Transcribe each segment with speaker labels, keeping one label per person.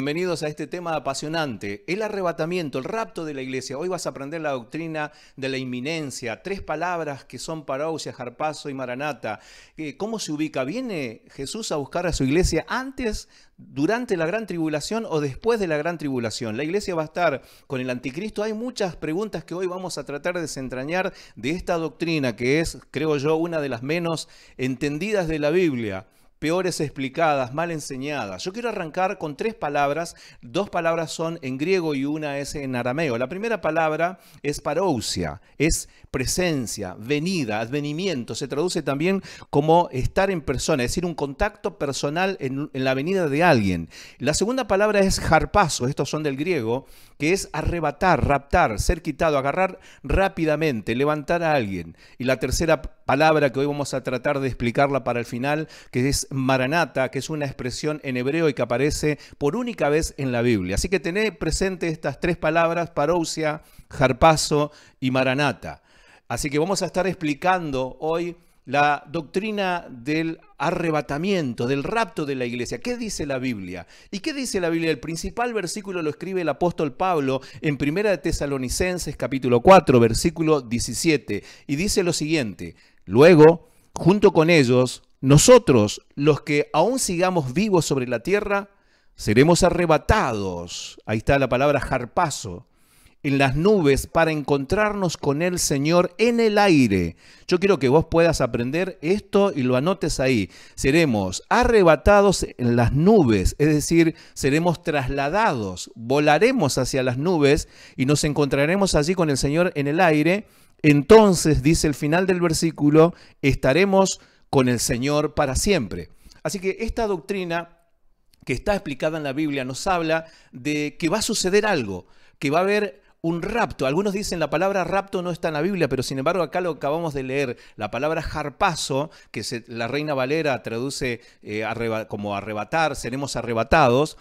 Speaker 1: Bienvenidos a este tema apasionante, el arrebatamiento, el rapto de la iglesia. Hoy vas a aprender la doctrina de la inminencia, tres palabras que son parousia, jarpazo y maranata. Eh, ¿Cómo se ubica? ¿Viene Jesús a buscar a su iglesia antes, durante la gran tribulación o después de la gran tribulación? ¿La iglesia va a estar con el anticristo? Hay muchas preguntas que hoy vamos a tratar de desentrañar de esta doctrina que es, creo yo, una de las menos entendidas de la Biblia peores explicadas, mal enseñadas. Yo quiero arrancar con tres palabras. Dos palabras son en griego y una es en arameo. La primera palabra es parousia, es presencia, venida, advenimiento. Se traduce también como estar en persona, es decir, un contacto personal en, la venida de alguien. La segunda palabra es harpazo, estos son del griego, que es arrebatar, raptar, ser quitado, agarrar rápidamente, levantar a alguien. Y la tercera palabra que hoy vamos a tratar de explicarla para el final, que es Maranata, que es una expresión en hebreo y que aparece por única vez en la Biblia. Así que tened presente estas tres palabras, parousia, jarpazo y maranata. Así que vamos a estar explicando hoy la doctrina del arrebatamiento, del rapto de la iglesia. ¿Qué dice la Biblia? ¿Y qué dice la Biblia? El principal versículo lo escribe el apóstol Pablo en Primera de Tesalonicenses capítulo 4, versículo 17, y dice lo siguiente: Luego, junto con ellos, nosotros, los que aún sigamos vivos sobre la tierra, seremos arrebatados, ahí está la palabra jarpazo, en las nubes para encontrarnos con el Señor en el aire. Yo quiero que vos puedas aprender esto y lo anotes ahí. Seremos arrebatados en las nubes, es decir, seremos trasladados, volaremos hacia las nubes y nos encontraremos allí con el Señor en el aire. Entonces, dice el final del versículo, estaremos con el Señor para siempre. Así que esta doctrina que está explicada en la Biblia nos habla de que va a suceder algo, que va a haber un rapto. Algunos dicen la palabra rapto no está en la Biblia, pero sin embargo acá lo acabamos de leer. La palabra jarpazo, que la Reina Valera traduce eh, como arrebatar, seremos arrebatados,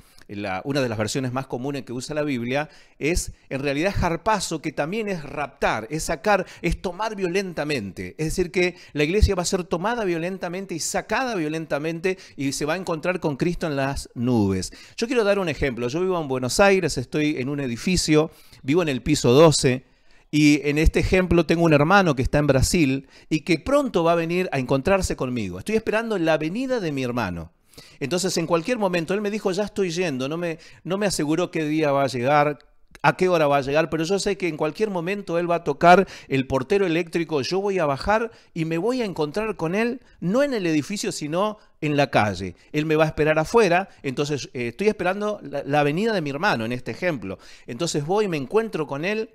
Speaker 1: una de las versiones más comunes que usa la Biblia, es en realidad jarpazo, que también es raptar, es sacar, es tomar violentamente. Es decir, que la iglesia va a ser tomada violentamente y sacada violentamente y se va a encontrar con Cristo en las nubes. Yo quiero dar un ejemplo. Yo vivo en Buenos Aires, estoy en un edificio, vivo en el piso 12. Y en este ejemplo tengo un hermano que está en Brasil y que pronto va a venir a encontrarse conmigo. Estoy esperando la venida de mi hermano. Entonces, en cualquier momento, él me dijo, ya estoy yendo, no me, no aseguró qué día va a llegar, a qué hora va a llegar, pero yo sé que en cualquier momento él va a tocar el portero eléctrico, yo voy a bajar y me voy a encontrar con él, no en el edificio, sino en la calle. Él me va a esperar afuera, entonces eh, estoy esperando la, avenida de mi hermano, en este ejemplo. Entonces voy, me encuentro con él,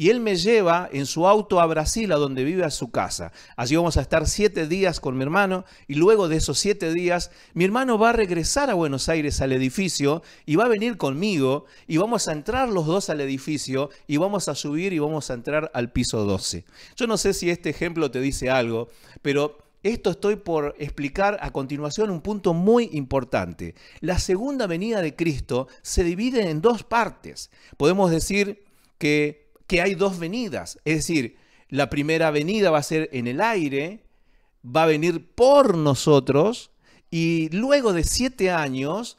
Speaker 1: y él me lleva en su auto a Brasil, a donde vive a su casa. Allí vamos a estar siete días con mi hermano y luego de esos siete días mi hermano va a regresar a Buenos Aires al edificio y va a venir conmigo y vamos a entrar los dos al edificio y vamos a subir y vamos a entrar al piso 12. Yo no sé si este ejemplo te dice algo, pero esto estoy por explicar a continuación un punto muy importante. La segunda venida de Cristo se divide en dos partes. Podemos decir que que hay dos venidas. Es decir, la primera venida va a ser en el aire, va a venir por nosotros y luego de siete años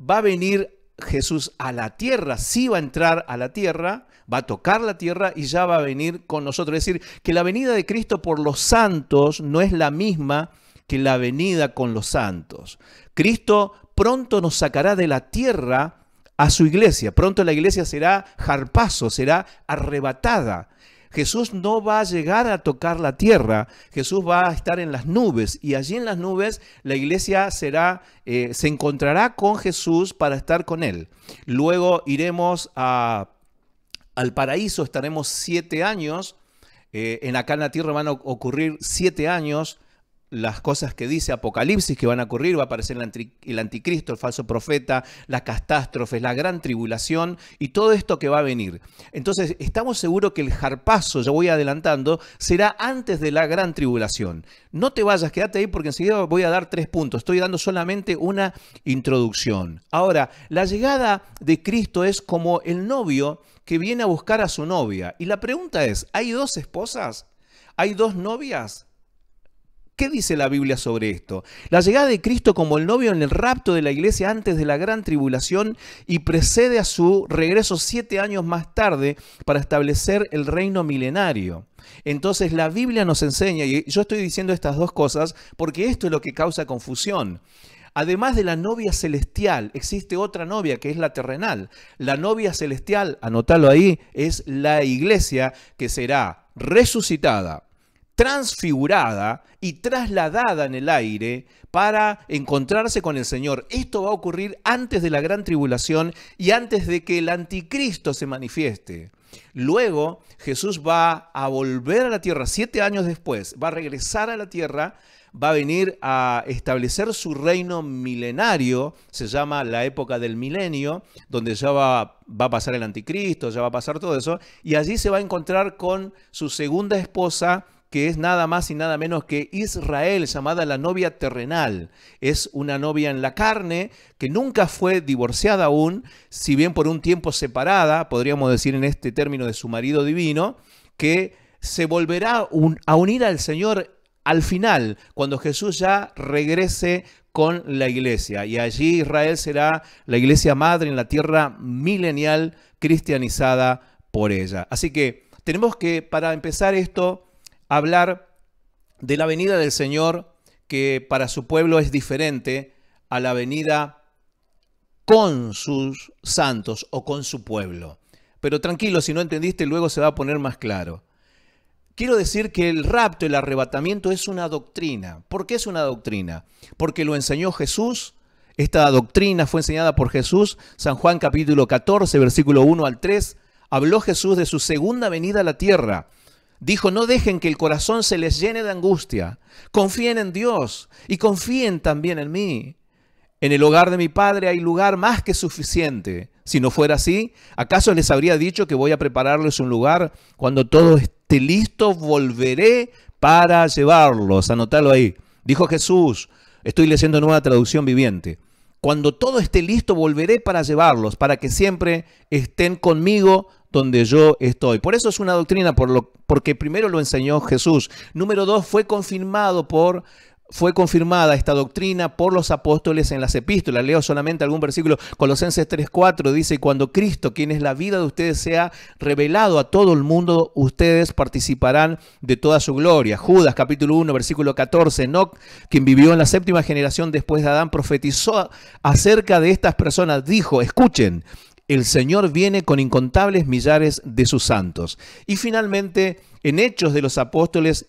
Speaker 1: va a venir Jesús a la tierra, sí va a entrar a la tierra, va a tocar la tierra y ya va a venir con nosotros. Es decir, que la venida de Cristo por los santos no es la misma que la venida con los santos. Cristo pronto nos sacará de la tierra a su iglesia. Pronto la iglesia será jarpazo, será arrebatada. Jesús no va a llegar a tocar la tierra, Jesús va a estar en las nubes y allí en las nubes la iglesia será, eh, se encontrará con Jesús para estar con él. Luego iremos a, al paraíso, estaremos siete años, eh, en acá en la tierra van a ocurrir siete años, las cosas que dice Apocalipsis que van a ocurrir, va a aparecer el, anticristo, el falso profeta, las catástrofes, la gran tribulación y todo esto que va a venir. Entonces, estamos seguros que el jarpazo, yo voy adelantando, será antes de la gran tribulación. No te vayas, quédate ahí porque enseguida voy a dar tres puntos. Estoy dando solamente una introducción. Ahora, la llegada de Cristo es como el novio que viene a buscar a su novia. Y la pregunta es, ¿hay dos esposas? ¿Hay dos novias? ¿Qué dice la Biblia sobre esto? La llegada de Cristo como el novio en el rapto de la iglesia antes de la gran tribulación y precede a su regreso siete años más tarde para establecer el reino milenario. Entonces la Biblia nos enseña, y yo estoy diciendo estas dos cosas porque esto es lo que causa confusión. Además de la novia celestial, existe otra novia que es la terrenal. La novia celestial, anótalo ahí, es la iglesia que será resucitada transfigurada y trasladada en el aire para encontrarse con el Señor. Esto va a ocurrir antes de la gran tribulación y antes de que el anticristo se manifieste. Luego Jesús va a volver a la tierra siete años después, va a regresar a la tierra, va a venir a establecer su reino milenario, se llama la época del milenio, donde ya va, a pasar el anticristo, ya va a pasar todo eso, y allí se va a encontrar con su segunda esposa, que es nada más y nada menos que Israel, llamada la novia terrenal. Es una novia en la carne que nunca fue divorciada aún, si bien por un tiempo separada, podríamos decir en este término de su marido divino, que se volverá a unir al Señor al final, cuando Jesús ya regrese con la iglesia. Y allí Israel será la iglesia madre en la tierra milenial cristianizada por ella. Así que tenemos que, para empezar esto, hablar de la venida del Señor que para su pueblo es diferente a la venida con sus santos o con su pueblo. Pero tranquilo, si no entendiste, luego se va a poner más claro. Quiero decir que el rapto, el arrebatamiento es una doctrina. ¿Por qué es una doctrina? Porque lo enseñó Jesús. Esta doctrina fue enseñada por Jesús. San Juan capítulo 14, versículo 1 al 3. Habló Jesús de su segunda venida a la tierra Dijo, no dejen que el corazón se les llene de angustia. Confíen en Dios y confíen también en mí. En el hogar de mi padre hay lugar más que suficiente. Si no fuera así, ¿acaso les habría dicho que voy a prepararles un lugar? Cuando todo esté listo, volveré para llevarlos. Anotalo ahí. Dijo Jesús, estoy leyendo nueva traducción viviente. Cuando todo esté listo, volveré para llevarlos, para que siempre estén conmigo donde yo estoy. Por eso es una doctrina, por lo, porque primero lo enseñó Jesús. Número dos, fue confirmado por fue confirmada esta doctrina por los apóstoles en las epístolas. Leo solamente algún versículo. Colosenses 3:4 dice, cuando Cristo, quien es la vida de ustedes, sea revelado a todo el mundo, ustedes participarán de toda su gloria. Judas capítulo 1, versículo 14, no quien vivió en la séptima generación después de Adán, profetizó acerca de estas personas. Dijo, escuchen, el Señor viene con incontables millares de sus santos. Y finalmente, en Hechos de los Apóstoles,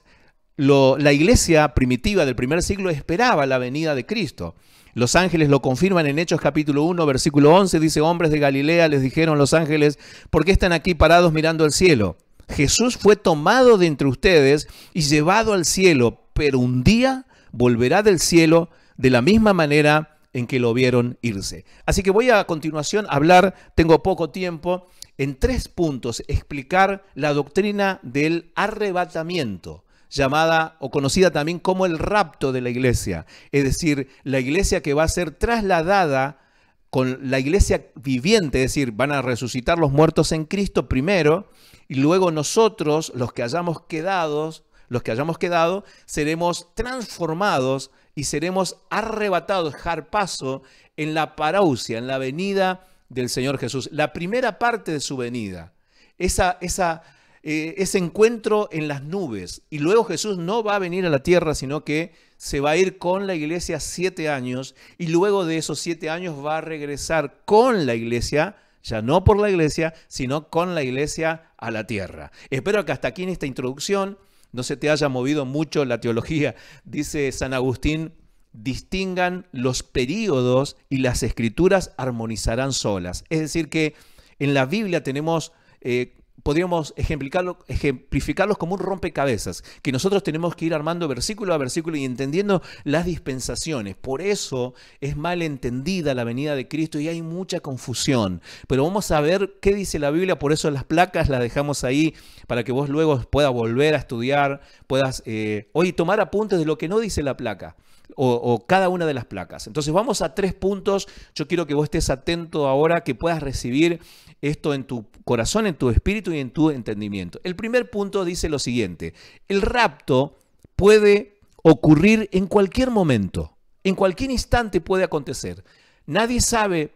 Speaker 1: la iglesia primitiva del primer siglo esperaba la venida de Cristo. Los ángeles lo confirman en Hechos capítulo 1, versículo 11, dice, hombres de Galilea les dijeron los ángeles, ¿por qué están aquí parados mirando al cielo? Jesús fue tomado de entre ustedes y llevado al cielo, pero un día volverá del cielo de la misma manera en que lo vieron irse. Así que voy a continuación a hablar, tengo poco tiempo, en tres puntos, explicar la doctrina del arrebatamiento llamada o conocida también como el rapto de la iglesia, es decir, la iglesia que va a ser trasladada con la iglesia viviente, es decir, van a resucitar los muertos en Cristo primero y luego nosotros, los que hayamos quedado, los que hayamos quedado, seremos transformados y seremos arrebatados, paso en la parausia, en la venida del Señor Jesús. La primera parte de su venida, esa, esa, eh, ese encuentro en las nubes. Y luego Jesús no va a venir a la tierra, sino que se va a ir con la iglesia siete años y luego de esos siete años va a regresar con la iglesia ya no por la iglesia, sino con la iglesia a la tierra. Espero que hasta aquí en esta introducción no se te haya movido mucho la teología. Dice San Agustín, distingan los períodos y las escrituras armonizarán solas. Es decir, que en la Biblia tenemos eh, podríamos ejemplificarlos como un rompecabezas, que nosotros tenemos que ir armando versículo a versículo y entendiendo las dispensaciones. Por eso es mal entendida la venida de Cristo y hay mucha confusión. Pero vamos a ver qué dice la Biblia, por eso las placas las dejamos ahí para que vos luego puedas volver a estudiar, puedas eh, hoy tomar apuntes de lo que no dice la placa o, cada una de las placas. Entonces vamos a tres puntos. Yo quiero que vos estés atento ahora, que puedas recibir esto en tu corazón, en tu espíritu y en tu entendimiento. El primer punto dice lo siguiente. El rapto puede ocurrir en cualquier momento, en cualquier instante puede acontecer. Nadie sabe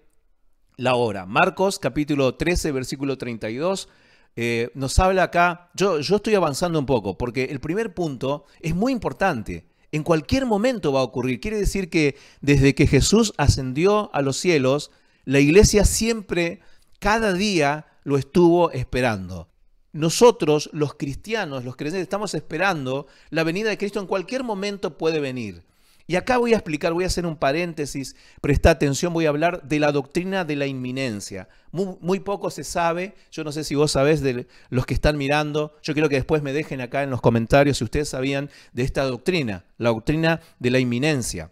Speaker 1: la hora. Marcos capítulo 13, versículo 32. Eh, nos habla acá, yo, yo estoy avanzando un poco, porque el primer punto es muy importante en cualquier momento va a ocurrir. Quiere decir que desde que Jesús ascendió a los cielos, la iglesia siempre, cada día, lo estuvo esperando. Nosotros, los cristianos, los creyentes, estamos esperando la venida de Cristo en cualquier momento puede venir. Y acá voy a explicar, voy a hacer un paréntesis, presta atención, voy a hablar de la doctrina de la inminencia. Muy, poco se sabe, yo no sé si vos sabés de los que están mirando, yo quiero que después me dejen acá en los comentarios si ustedes sabían de esta doctrina, la doctrina de la inminencia.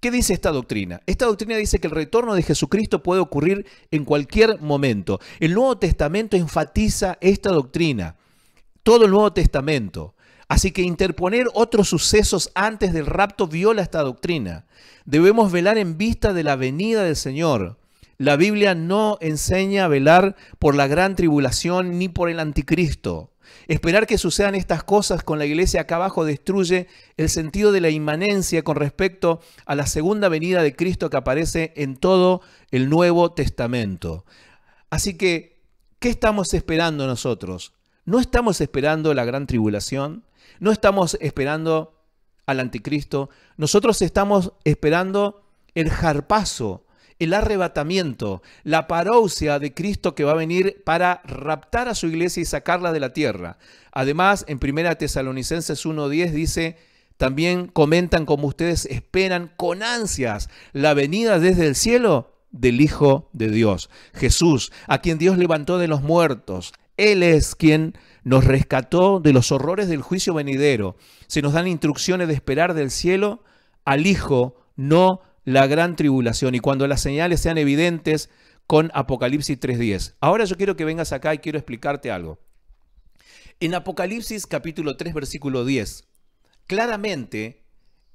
Speaker 1: ¿Qué dice esta doctrina? Esta doctrina dice que el retorno de Jesucristo puede ocurrir en cualquier momento. El Nuevo Testamento enfatiza esta doctrina. Todo el Nuevo Testamento. Así que interponer otros sucesos antes del rapto viola esta doctrina. Debemos velar en vista de la venida del Señor. La Biblia no enseña a velar por la gran tribulación ni por el anticristo. Esperar que sucedan estas cosas con la iglesia acá abajo destruye el sentido de la inmanencia con respecto a la segunda venida de Cristo que aparece en todo el Nuevo Testamento. Así que, ¿qué estamos esperando nosotros? ¿No estamos esperando la gran tribulación? No estamos esperando al anticristo, nosotros estamos esperando el jarpazo, el arrebatamiento, la parousia de Cristo que va a venir para raptar a su iglesia y sacarla de la tierra. Además, en 1 Tesalonicenses 1.10 dice, también comentan como ustedes esperan con ansias la venida desde el cielo del Hijo de Dios, Jesús, a quien Dios levantó de los muertos, él es quien nos rescató de los horrores del juicio venidero. Se nos dan instrucciones de esperar del cielo al Hijo, no la gran tribulación. Y cuando las señales sean evidentes con Apocalipsis 3.10. Ahora yo quiero que vengas acá y quiero explicarte algo. En Apocalipsis capítulo 3, versículo 10, claramente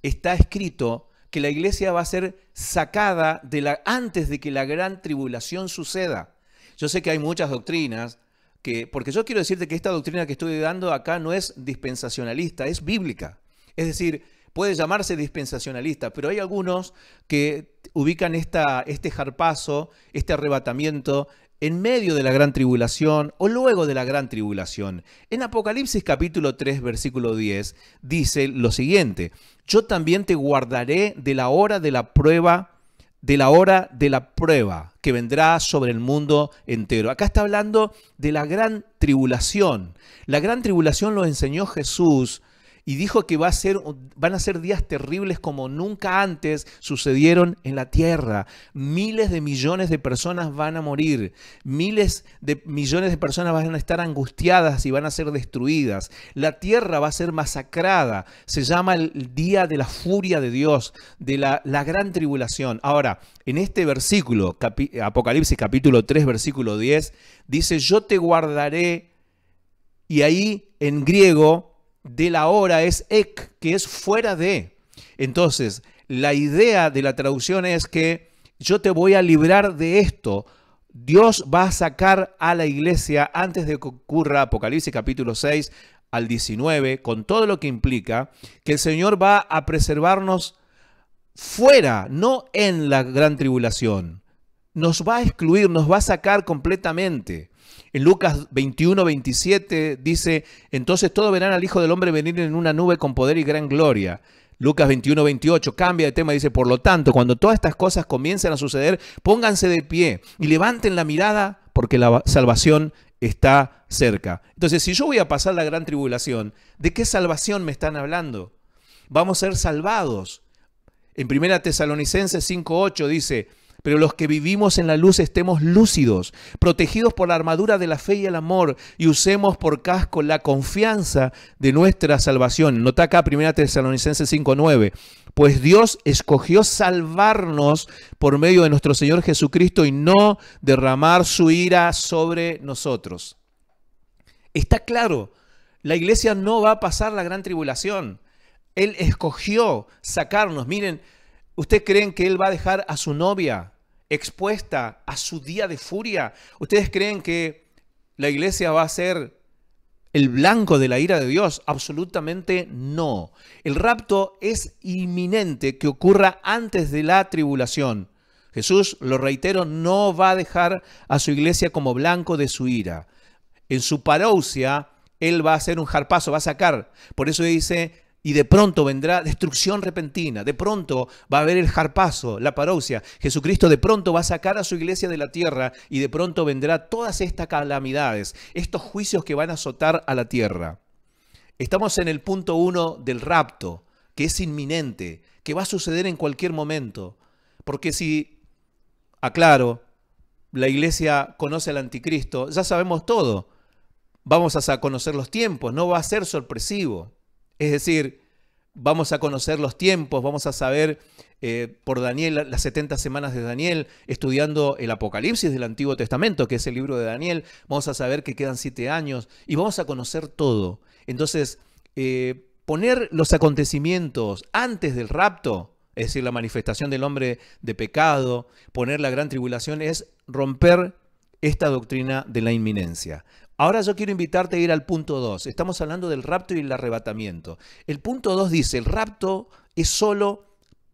Speaker 1: está escrito que la iglesia va a ser sacada de la, antes de que la gran tribulación suceda. Yo sé que hay muchas doctrinas que, porque yo quiero decirte que esta doctrina que estoy dando acá no es dispensacionalista, es bíblica. Es decir, puede llamarse dispensacionalista, pero hay algunos que ubican esta, este jarpazo, este arrebatamiento en medio de la gran tribulación o luego de la gran tribulación. En Apocalipsis capítulo 3 versículo 10 dice lo siguiente, yo también te guardaré de la hora de la prueba de la hora de la prueba que vendrá sobre el mundo entero. Acá está hablando de la gran tribulación. La gran tribulación lo enseñó Jesús y dijo que va a ser, van a ser días terribles como nunca antes sucedieron en la tierra. Miles de millones de personas van a morir, miles de millones de personas van a estar angustiadas y van a ser destruidas. La tierra va a ser masacrada. Se llama el día de la furia de Dios, de la, gran tribulación. Ahora, en este versículo, Apocalipsis capítulo 3, versículo 10, dice, yo te guardaré, y ahí en griego, de la hora es ek, que es fuera de. Entonces, la idea de la traducción es que yo te voy a librar de esto. Dios va a sacar a la iglesia antes de que ocurra Apocalipsis capítulo 6 al 19, con todo lo que implica, que el Señor va a preservarnos fuera, no en la gran tribulación. Nos va a excluir, nos va a sacar completamente. En Lucas 21, 27 dice, entonces todos verán al Hijo del Hombre venir en una nube con poder y gran gloria. Lucas 21, 28 cambia de tema y dice, por lo tanto, cuando todas estas cosas comiencen a suceder, pónganse de pie y levanten la mirada porque la salvación está cerca. Entonces, si yo voy a pasar la gran tribulación, ¿de qué salvación me están hablando? Vamos a ser salvados. En 1 Tesalonicenses 5.8 dice, pero los que vivimos en la luz estemos lúcidos, protegidos por la armadura de la fe y el amor, y usemos por casco la confianza de nuestra salvación. Nota acá 1 Tesalonicenses 5:9. Pues Dios escogió salvarnos por medio de nuestro Señor Jesucristo y no derramar su ira sobre nosotros. Está claro, la iglesia no va a pasar la gran tribulación. Él escogió sacarnos. Miren, ¿Ustedes creen que él va a dejar a su novia expuesta a su día de furia? ¿Ustedes creen que la iglesia va a ser el blanco de la ira de Dios? Absolutamente no. El rapto es inminente que ocurra antes de la tribulación. Jesús, lo reitero, no va a dejar a su iglesia como blanco de su ira. En su parousia, Él va a hacer un jarpazo, va a sacar. Por eso dice, y de pronto vendrá destrucción repentina, de pronto va a haber el jarpazo, la parousia. Jesucristo de pronto va a sacar a su iglesia de la tierra y de pronto vendrá todas estas calamidades, estos juicios que van a azotar a la tierra. Estamos en el punto uno del rapto, que es inminente, que va a suceder en cualquier momento. Porque si, aclaro, la iglesia conoce al anticristo, ya sabemos todo. Vamos a conocer los tiempos, no va a ser sorpresivo. Es decir, vamos a conocer los tiempos, vamos a saber eh, por Daniel, las 70 semanas de Daniel, estudiando el Apocalipsis del Antiguo Testamento, que es el libro de Daniel, vamos a saber que quedan siete años y vamos a conocer todo. Entonces, eh, poner los acontecimientos antes del rapto, es decir, la manifestación del hombre de pecado, poner la gran tribulación, es romper esta doctrina de la inminencia. Ahora yo quiero invitarte a ir al punto 2. Estamos hablando del rapto y el arrebatamiento. El punto 2 dice, el rapto es solo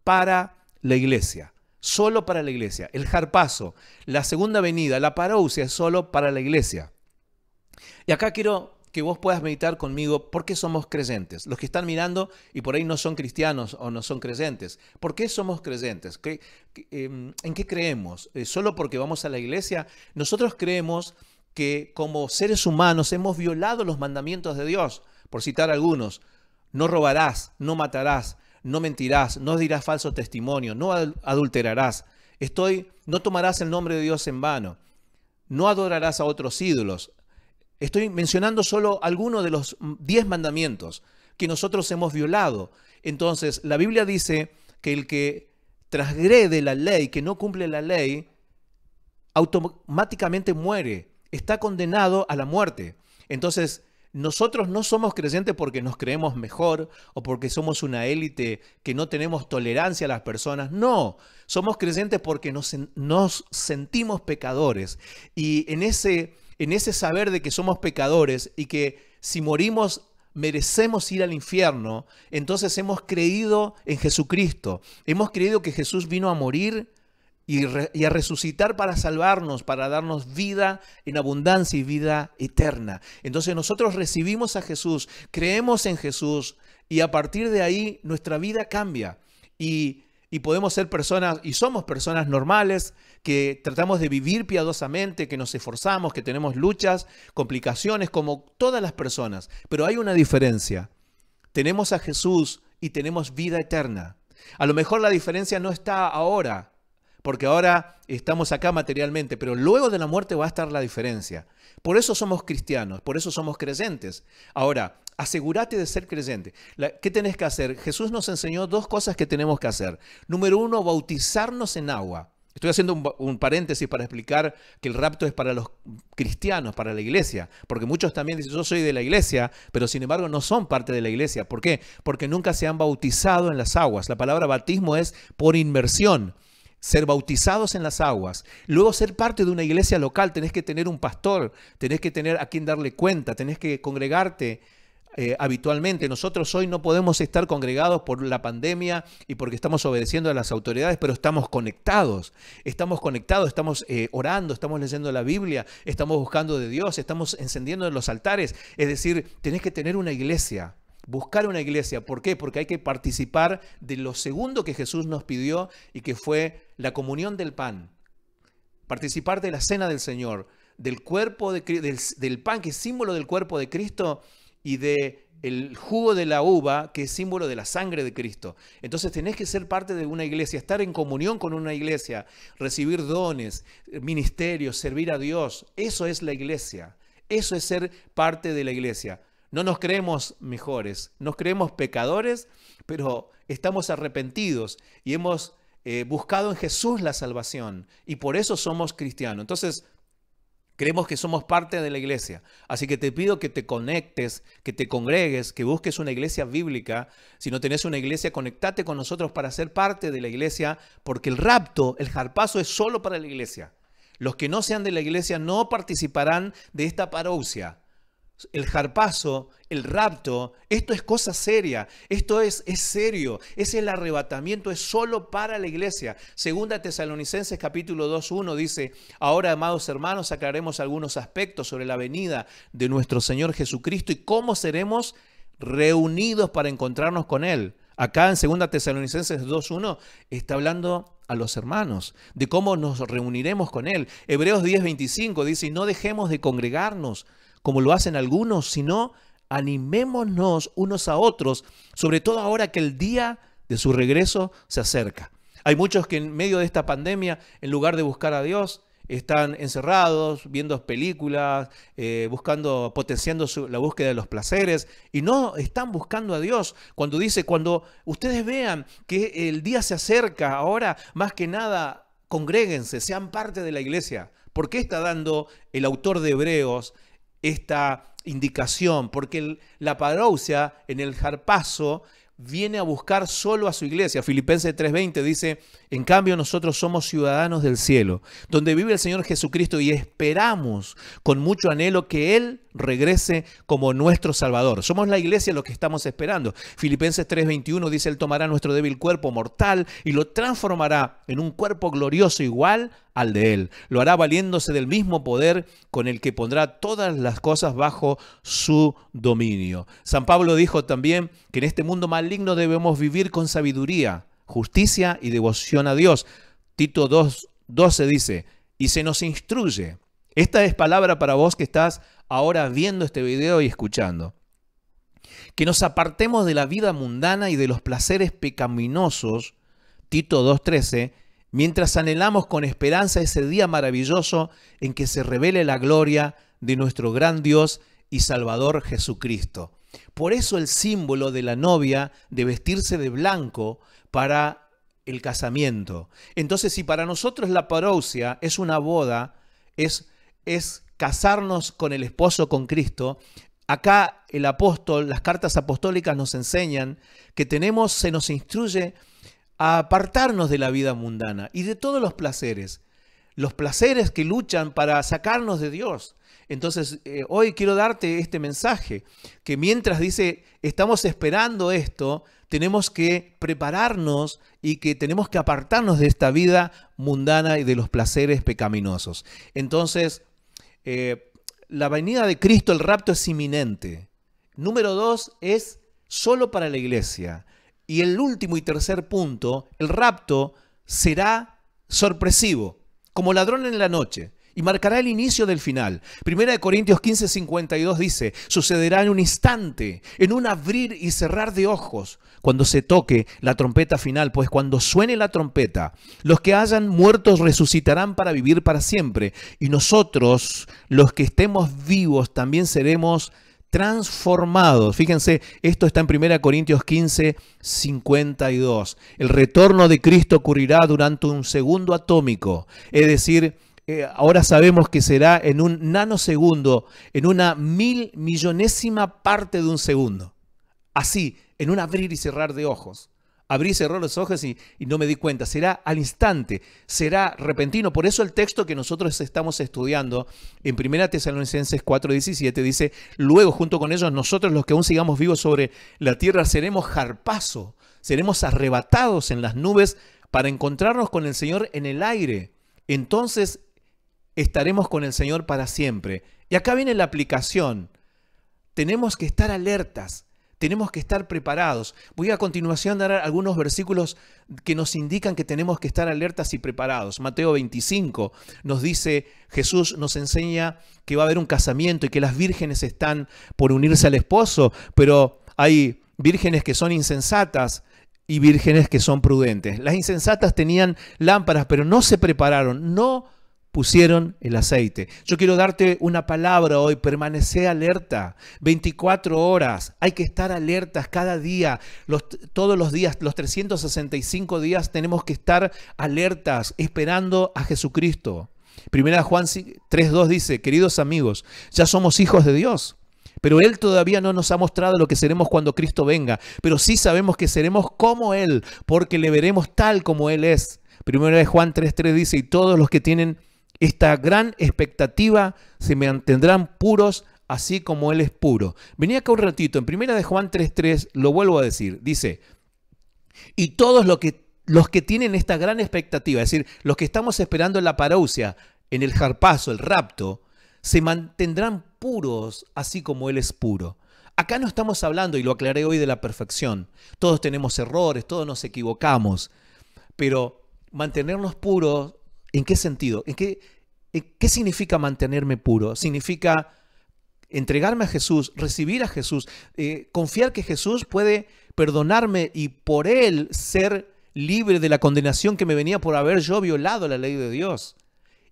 Speaker 1: para la iglesia, solo para la iglesia. El jarpazo, la segunda venida, la parousia es solo para la iglesia. Y acá quiero que vos puedas meditar conmigo por qué somos creyentes. Los que están mirando y por ahí no son cristianos o no son creyentes. ¿Por qué somos creyentes? Em, ¿En qué creemos? Eh, ¿Solo porque vamos a la iglesia? Nosotros creemos que como seres humanos hemos violado los mandamientos de Dios, por citar algunos. No robarás, no matarás, no mentirás, no dirás falso testimonio, no adulterarás. Estoy, no tomarás el nombre de Dios en vano. No adorarás a otros ídolos. Estoy mencionando solo algunos de los diez mandamientos que nosotros hemos violado. Entonces, la Biblia dice que el que transgrede la ley, que no cumple la ley, automáticamente muere está condenado a la muerte. Entonces, nosotros no somos creyentes porque nos creemos mejor o porque somos una élite que no tenemos tolerancia a las personas. No, somos creyentes porque nos, nos sentimos pecadores. Y en ese saber de que somos pecadores y que si morimos merecemos ir al infierno, entonces hemos creído en Jesucristo. Hemos creído que Jesús vino a morir y, a resucitar para salvarnos, para darnos vida en abundancia y vida eterna. Entonces nosotros recibimos a Jesús, creemos en Jesús y a partir de ahí nuestra vida cambia y, y podemos ser personas y somos personas normales que tratamos de vivir piadosamente, que nos esforzamos, que tenemos luchas, complicaciones como todas las personas. Pero hay una diferencia. Tenemos a Jesús y tenemos vida eterna. A lo mejor la diferencia no está ahora, porque ahora estamos acá materialmente, pero luego de la muerte va a estar la diferencia. Por eso somos cristianos, por eso somos creyentes. Ahora, asegúrate de ser creyente. ¿Qué tenés que hacer? Jesús nos enseñó dos cosas que tenemos que hacer. Número uno, bautizarnos en agua. Estoy haciendo un, paréntesis para explicar que el rapto es para los cristianos, para la iglesia, porque muchos también dicen, yo soy de la iglesia, pero sin embargo no son parte de la iglesia. ¿Por qué? Porque nunca se han bautizado en las aguas. La palabra bautismo es por inmersión ser bautizados en las aguas, luego ser parte de una iglesia local, tenés que tener un pastor, tenés que tener a quien darle cuenta, tenés que congregarte eh, habitualmente. Nosotros hoy no podemos estar congregados por la pandemia y porque estamos obedeciendo a las autoridades, pero estamos conectados, estamos conectados, estamos eh, orando, estamos leyendo la Biblia, estamos buscando de Dios, estamos encendiendo los altares. Es decir, tenés que tener una iglesia buscar una iglesia. ¿Por qué? Porque hay que participar de lo segundo que Jesús nos pidió y que fue la comunión del pan. Participar de la cena del Señor, del cuerpo del, del pan que es símbolo del cuerpo de Cristo y de jugo de la uva, que es símbolo de la sangre de Cristo. Entonces tenés que ser parte de una iglesia, estar en comunión con una iglesia, recibir dones, ministerios, servir a Dios. Eso es la iglesia. Eso es ser parte de la iglesia. No nos creemos mejores, nos creemos pecadores, pero estamos arrepentidos y hemos eh, buscado en Jesús la salvación y por eso somos cristianos. Entonces, creemos que somos parte de la iglesia. Así que te pido que te conectes, que te congregues, que busques una iglesia bíblica. Si no tenés una iglesia, conectate con nosotros para ser parte de la iglesia, porque el rapto, el jarpazo es solo para la iglesia. Los que no sean de la iglesia no participarán de esta parousia el jarpazo, el rapto, esto es cosa seria, esto es, serio, es el arrebatamiento, es solo para la iglesia. Segunda Tesalonicenses capítulo 2.1 dice, ahora amados hermanos, aclaremos algunos aspectos sobre la venida de nuestro Señor Jesucristo y cómo seremos reunidos para encontrarnos con Él. Acá en Segunda Tesalonicenses 2.1 está hablando a los hermanos, de cómo nos reuniremos con Él. Hebreos 10.25 dice, no dejemos de congregarnos como lo hacen algunos, sino animémonos unos a otros, sobre todo ahora que el día de su regreso se acerca. Hay muchos que en medio de esta pandemia, en lugar de buscar a Dios, están encerrados, viendo películas, eh, buscando, potenciando la búsqueda de los placeres, y no están buscando a Dios. Cuando dice, cuando ustedes vean que el día se acerca, ahora más que nada, congréguense, sean parte de la iglesia. ¿Por qué está dando el autor de Hebreos esta indicación, porque la parousia en el jarpazo viene a buscar solo a su iglesia. Filipenses 3:20 dice, en cambio nosotros somos ciudadanos del cielo, donde vive el Señor Jesucristo y esperamos con mucho anhelo que Él regrese como nuestro Salvador. Somos la iglesia lo que estamos esperando. Filipenses 3:21 dice, Él tomará nuestro débil cuerpo mortal y lo transformará en un cuerpo glorioso igual al de Él. Lo hará valiéndose del mismo poder con el que pondrá todas las cosas bajo su dominio. San Pablo dijo también que en este mundo maligno debemos vivir con sabiduría, justicia y devoción a Dios. Tito 2.12 dice, y se nos instruye. Esta es palabra para vos que estás ahora viendo este video y escuchando. Que nos apartemos de la vida mundana y de los placeres pecaminosos, Tito 2.13, mientras anhelamos con esperanza ese día maravilloso en que se revele la gloria de nuestro gran Dios y Salvador Jesucristo. Por eso el símbolo de la novia de vestirse de blanco para el casamiento. Entonces, si para nosotros la parousia es una boda, es, es casarnos con el esposo, con Cristo, acá el apóstol, las cartas apostólicas nos enseñan que tenemos, se nos instruye a apartarnos de la vida mundana y de todos los placeres, los placeres que luchan para sacarnos de Dios. Entonces, eh, hoy quiero darte este mensaje, que mientras dice, estamos esperando esto, tenemos que prepararnos y que tenemos que apartarnos de esta vida mundana y de los placeres pecaminosos. Entonces, eh, la venida de Cristo, el rapto es inminente. Número dos es solo para la iglesia. Y el último y tercer punto, el rapto será sorpresivo, como ladrón en la noche y marcará el inicio del final. Primera de Corintios 15, 52 dice, sucederá en un instante, en un abrir y cerrar de ojos, cuando se toque la trompeta final, pues cuando suene la trompeta, los que hayan muertos resucitarán para vivir para siempre, y nosotros, los que estemos vivos, también seremos transformados. Fíjense, esto está en 1 Corintios 15, 52. El retorno de Cristo ocurrirá durante un segundo atómico, es decir, eh, ahora sabemos que será en un nanosegundo, en una mil millonésima parte de un segundo. Así, en un abrir y cerrar de ojos. Abrí y cerró los ojos y, no me di cuenta. Será al instante, será repentino. Por eso el texto que nosotros estamos estudiando en 1 Tesalonicenses 4:17 dice, luego junto con ellos nosotros los que aún sigamos vivos sobre la tierra seremos jarpazo, seremos arrebatados en las nubes para encontrarnos con el Señor en el aire. Entonces estaremos con el Señor para siempre. Y acá viene la aplicación. Tenemos que estar alertas, tenemos que estar preparados. Voy a continuación dar algunos versículos que nos indican que tenemos que estar alertas y preparados. Mateo 25 nos dice, Jesús nos enseña que va a haber un casamiento y que las vírgenes están por unirse al esposo, pero hay vírgenes que son insensatas y vírgenes que son prudentes. Las insensatas tenían lámparas, pero no se prepararon, no pusieron el aceite. Yo quiero darte una palabra hoy, permanece alerta, 24 horas, hay que estar alertas cada día, todos los días, los 365 días tenemos que estar alertas, esperando a Jesucristo. Primera Juan 3.2 dice, queridos amigos, ya somos hijos de Dios. Pero Él todavía no nos ha mostrado lo que seremos cuando Cristo venga. Pero sí sabemos que seremos como Él, porque le veremos tal como Él es. Primera de Juan 3.3 dice, y todos los que tienen esta gran expectativa se mantendrán puros así como Él es puro. Venía acá un ratito, en primera de Juan 3.3, lo vuelvo a decir, dice, y todos los que, los que tienen esta gran expectativa, es decir, los que estamos esperando en la parousia, en el jarpazo, el rapto, se mantendrán puros así como Él es puro. Acá no estamos hablando, y lo aclaré hoy, de la perfección. Todos tenemos errores, todos nos equivocamos, pero mantenernos puros ¿En qué sentido? ¿En qué, qué significa mantenerme puro? Significa entregarme a Jesús, recibir a Jesús, eh, confiar que Jesús puede perdonarme y por él ser libre de la condenación que me venía por haber yo violado la ley de Dios.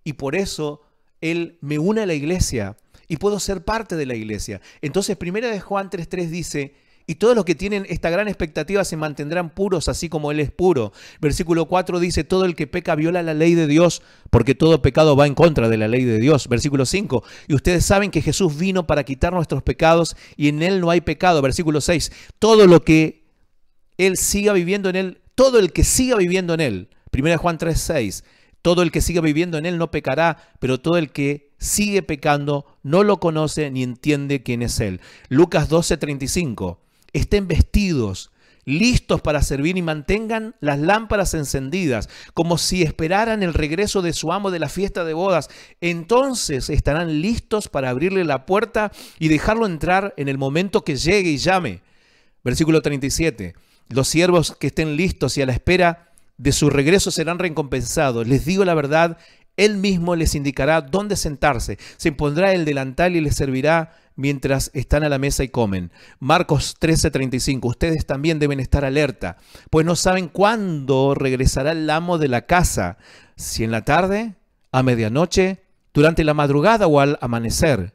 Speaker 1: Y por eso él me une a la iglesia y puedo ser parte de la iglesia. Entonces, primera de Juan 3:3 dice, y todos los que tienen esta gran expectativa se mantendrán puros así como Él es puro. Versículo 4 dice, todo el que peca viola la ley de Dios, porque todo pecado va en contra de la ley de Dios. Versículo 5, y ustedes saben que Jesús vino para quitar nuestros pecados y en Él no hay pecado. Versículo 6, todo lo que Él siga viviendo en Él, todo el que siga viviendo en Él. Primera Juan 3, todo el que siga viviendo en Él no pecará, pero todo el que sigue pecando no lo conoce ni entiende quién es Él. Lucas 12, 35 estén vestidos, listos para servir y mantengan las lámparas encendidas, como si esperaran el regreso de su amo de la fiesta de bodas. Entonces estarán listos para abrirle la puerta y dejarlo entrar en el momento que llegue y llame. Versículo 37. Los siervos que estén listos y a la espera de su regreso serán recompensados. Les digo la verdad, él mismo les indicará dónde sentarse, se pondrá el delantal y les servirá mientras están a la mesa y comen. Marcos 13:35, ustedes también deben estar alerta, pues no saben cuándo regresará el amo de la casa, si en la tarde, a medianoche, durante la madrugada o al amanecer.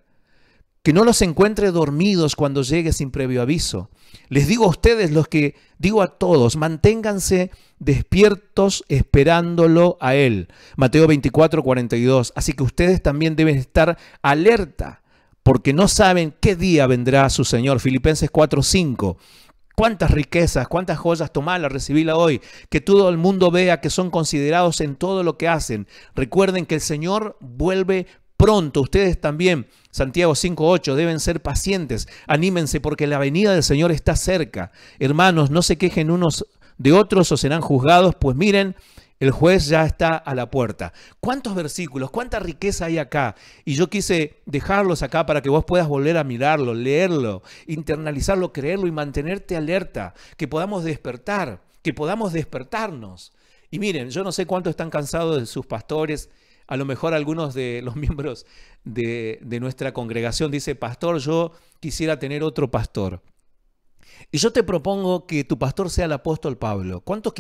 Speaker 1: Que no los encuentre dormidos cuando llegue sin previo aviso. Les digo a ustedes los que digo a todos, manténganse despiertos esperándolo a Él. Mateo 24, 42. Así que ustedes también deben estar alerta porque no saben qué día vendrá su Señor. Filipenses 4:5. Cuántas riquezas, cuántas joyas, tomala, recibirla hoy, que todo el mundo vea que son considerados en todo lo que hacen. Recuerden que el Señor vuelve pronto. Ustedes también, Santiago 5.8, deben ser pacientes, anímense porque la venida del Señor está cerca. Hermanos, no se quejen unos de otros o serán juzgados, pues miren, el juez ya está a la puerta. ¿Cuántos versículos? ¿Cuánta riqueza hay acá? Y yo quise dejarlos acá para que vos puedas volver a mirarlo, leerlo, internalizarlo, creerlo y mantenerte alerta, que podamos despertar, que podamos despertarnos. Y miren, yo no sé cuántos están cansados de sus pastores. A lo mejor algunos de los miembros de, nuestra congregación dice, pastor, yo quisiera tener otro pastor. Y yo te propongo que tu pastor sea el apóstol Pablo. ¿Cuántos,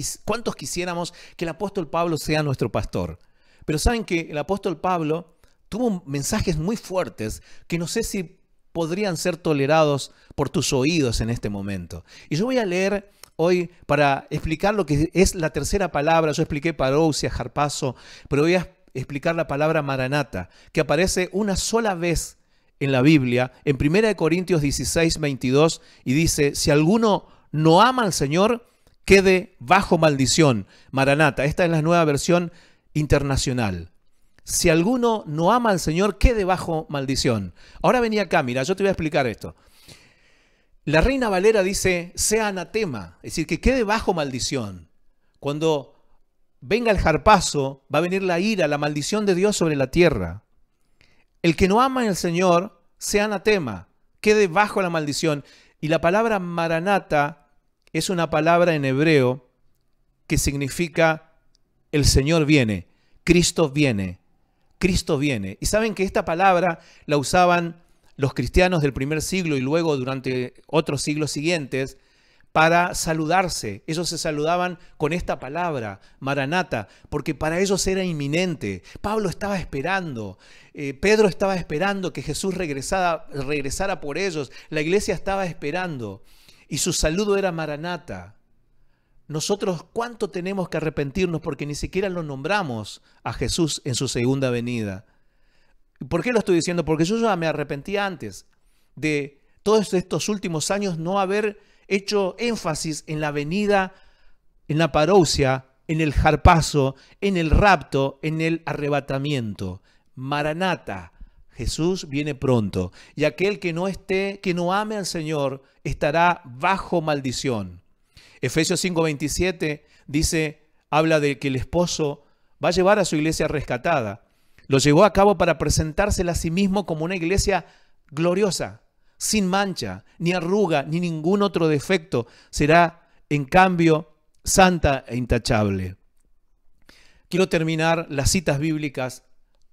Speaker 1: quisiéramos que el apóstol Pablo sea nuestro pastor? Pero saben que el apóstol Pablo tuvo mensajes muy fuertes que no sé si podrían ser tolerados por tus oídos en este momento. Y yo voy a leer hoy para explicar lo que es la tercera palabra. Yo expliqué parousia, jarpazo, pero voy a explicar la palabra maranata, que aparece una sola vez en la Biblia, en 1 Corintios 16, 22, y dice, si alguno no ama al Señor, quede bajo maldición. Maranata, esta es la nueva versión internacional. Si alguno no ama al Señor, quede bajo maldición. Ahora venía acá, mira, yo te voy a explicar esto. La reina Valera dice, sea anatema, es decir, que quede bajo maldición. Cuando venga el jarpazo, va a venir la ira, la maldición de Dios sobre la tierra. El que no ama al Señor, sea anatema, quede bajo la maldición. Y la palabra maranata es una palabra en hebreo que significa el Señor viene, Cristo viene, Cristo viene. Y saben que esta palabra la usaban los cristianos del primer siglo y luego durante otros siglos siguientes para saludarse. Ellos se saludaban con esta palabra, Maranata, porque para ellos era inminente. Pablo estaba esperando, eh, Pedro estaba esperando que Jesús regresara, regresara por ellos, la iglesia estaba esperando y su saludo era Maranata. Nosotros cuánto tenemos que arrepentirnos porque ni siquiera lo nombramos a Jesús en su segunda venida. ¿Por qué lo estoy diciendo? Porque yo ya me arrepentí antes de todos estos últimos años no haber hecho énfasis en la venida, en la parousia, en el jarpazo, en el rapto, en el arrebatamiento. Maranata, Jesús viene pronto, y aquel que no esté, que no ame al Señor, estará bajo maldición. Efesios 5:27 dice, habla de que el esposo va a llevar a su iglesia rescatada. Lo llevó a cabo para presentársela a sí mismo como una iglesia gloriosa, sin mancha, ni arruga, ni ningún otro defecto. Será, en cambio, santa e intachable. Quiero terminar las citas bíblicas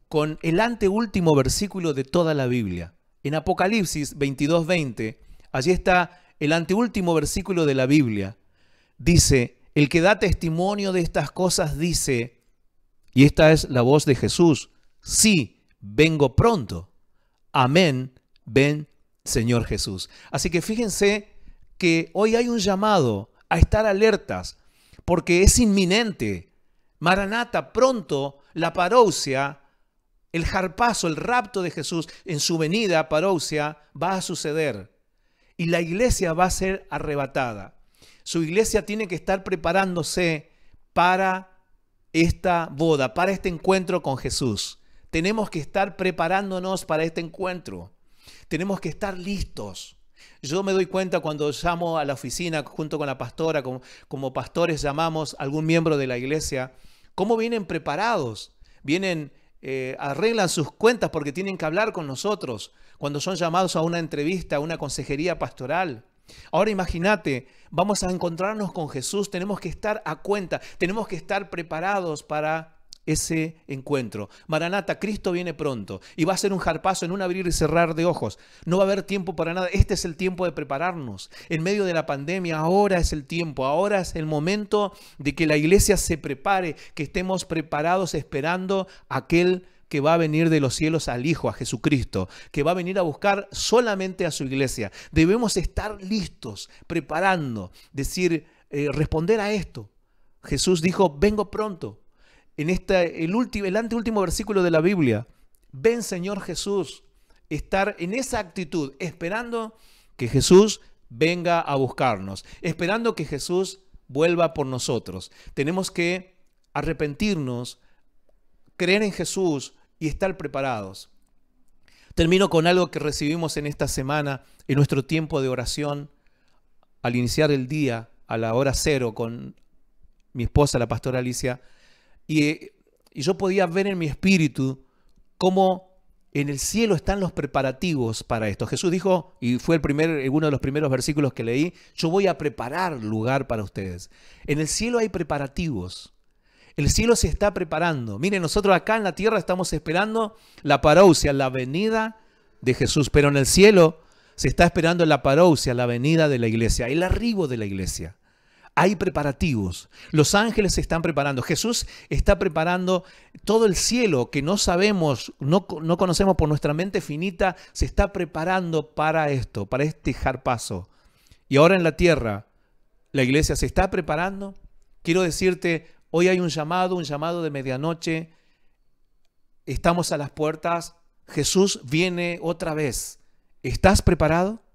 Speaker 1: con el anteúltimo versículo de toda la Biblia. En Apocalipsis 22:20, allí está el anteúltimo versículo de la Biblia. Dice, el que da testimonio de estas cosas dice, y esta es la voz de Jesús, sí, vengo pronto. Amén, ven Señor Jesús. Así que fíjense que hoy hay un llamado a estar alertas, porque es inminente. Maranata, pronto la parousia, el jarpazo, el rapto de Jesús en su venida parousia va a suceder y la iglesia va a ser arrebatada. Su iglesia tiene que estar preparándose para esta boda, para este encuentro con Jesús. Tenemos que estar preparándonos para este encuentro. Tenemos que estar listos. Yo me doy cuenta cuando llamo a la oficina junto con la pastora, como, pastores llamamos a algún miembro de la iglesia, cómo vienen preparados, vienen, eh, arreglan sus cuentas porque tienen que hablar con nosotros cuando son llamados a una entrevista, a una consejería pastoral. Ahora imagínate, vamos a encontrarnos con Jesús, tenemos que estar a cuenta, tenemos que estar preparados para ese encuentro. Maranata, Cristo viene pronto y va a ser un jarpazo en un abrir y cerrar de ojos. No va a haber tiempo para nada. Este es el tiempo de prepararnos. En medio de la pandemia, ahora es el tiempo, ahora es el momento de que la iglesia se prepare, que estemos preparados esperando aquel que va a venir de los cielos al Hijo, a Jesucristo, que va a venir a buscar solamente a su iglesia. Debemos estar listos, preparando, decir, eh, responder a esto. Jesús dijo, vengo pronto, en esta, el, último, el anteúltimo versículo de la Biblia. Ven Señor Jesús, estar en esa actitud, esperando que Jesús venga a buscarnos, esperando que Jesús vuelva por nosotros. Tenemos que arrepentirnos, creer en Jesús y estar preparados. Termino con algo que recibimos en esta semana, en nuestro tiempo de oración, al iniciar el día, a la hora cero, con mi esposa, la pastora Alicia, y, yo podía ver en mi espíritu cómo en el cielo están los preparativos para esto. Jesús dijo, y fue el primer, uno de los primeros versículos que leí, yo voy a preparar lugar para ustedes. En el cielo hay preparativos. El cielo se está preparando. Miren, nosotros acá en la tierra estamos esperando la parousia, la venida de Jesús, pero en el cielo se está esperando la parousia, la venida de la iglesia, el arribo de la iglesia hay preparativos. Los ángeles se están preparando. Jesús está preparando todo el cielo que no sabemos, no, conocemos por nuestra mente finita, se está preparando para esto, para este jarpazo. Y ahora en la tierra, la iglesia se está preparando. Quiero decirte, hoy hay un llamado, un llamado de medianoche. Estamos a las puertas. Jesús viene otra vez. ¿Estás preparado?